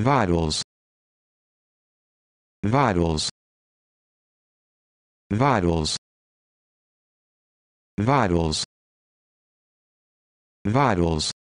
vitals vitals vitals vitals vitals